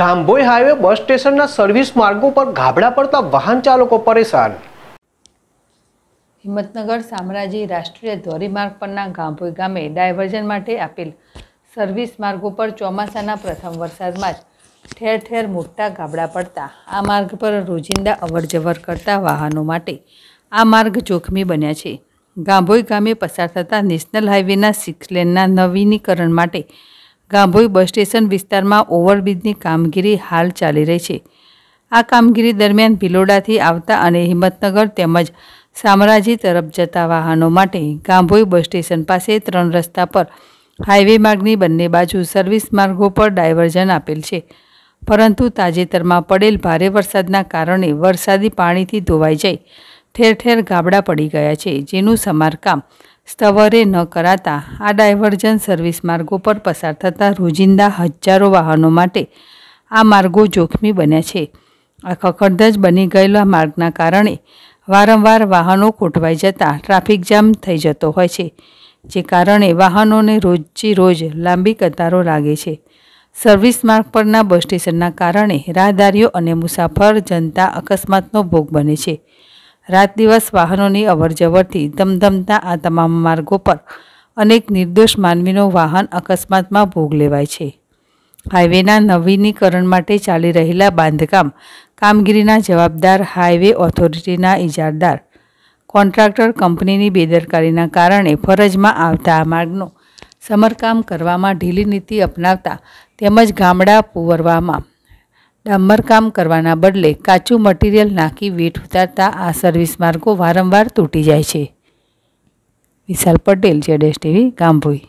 ગામભોઈ highway બસ સ્ટેશનના service માર્ગો પર ગાબડા પડતા વાહન ચાલકો પરેશાન હિંમતનગર સામ્રાજ્ય રાષ્ટ્રીય ધોરીમાર્ગ પરના ગાંભોઈ ગામે ડાયવર્જન માટે આપેલ સર્વિસ માર્ગ ઉપર ચોમાસાના પ્રથમ વરસાદમાં જ ઠેર ઠેર મોટા ગાબડા પડતા આ માર્ગ પર રોજિંદા અવરજવર કરતા વાહનો માટે આ માર્ગ જોખમી બન્યા છે ગાંભોઈ ગામે પસાર થતા નેશનલ હાઈવેના સિક્સ લેનના નવીનીકરણ માટે ગાંભોઈ બસ સ્ટેશન વિસ્તારમાં ઓવરબ્રિજની કામગીરી હાલ ચાલી રહી છે આ કામગીરી દરમિયાન ભિલોડાથી આવતા અને હિંમતનગર તેમજ શામરાજી તરફ જતા વાહનો માટે ગાંભોઈ બસ સ્ટેશન પાસે ત્રણ રસ્તા પર હાઈવે માર્ગની બંને બાજુ સર્વિસ માર્ગો પર ડાયવર્ઝન આપેલ છે પરંતુ તાજેતરમાં પડેલ ભારે વરસાદના કારણે વરસાદી પાણીથી ધોવાઈ જઈ ઠેર ઠેર ગાબડા પડી ગયા છે જેનું સમારકામ સ્થવરે ન કરાતા આ ડાયવર્જન સર્વિસ માર્ગો પર પસાર થતા રોજિંદા હજારો વાહનો માટે આ માર્ગો જોખમી બન્યા છે આ ખખડધજ બની ગયેલા માર્ગના કારણે વારંવાર વાહનો ખોટવાઈ જતાં ટ્રાફિક જામ થઈ જતો હોય છે જે કારણે વાહનોને રોજથી રોજ લાંબી કતારો લાગે છે સર્વિસ માર્ગ પરના બસ સ્ટેશનના કારણે રાહદારીઓ અને મુસાફર જનતા અકસ્માતનો ભોગ બને છે રાત દિવસ વાહનોની અવરજવરથી ધમધમતા આ તમામ માર્ગો પર અનેક નિર્દોષ માનવીનો વાહન અકસ્માતમાં ભોગ લેવાય છે હાઇવેના નવીનીકરણ માટે ચાલી રહેલા બાંધકામ કામગીરીના જવાબદાર હાઇવે ઓથોરિટીના ઇજારદાર કોન્ટ્રાક્ટર કંપનીની બેદરકારીના કારણે ફરજમાં આવતા આ માર્ગનો સમરકામ કરવામાં ઢીલી નીતિ અપનાવતા તેમજ ગામડા પુવરવામાં ડામરકામ કરવાના બદલે કાચું મટીરિયલ નાખી વેઠ ઉતારતા આ સર્વિસ માર્ગો વારંવાર તૂટી જાય છે વિશાલ પટેલ જેડેશ ટીવી ગામભોઈ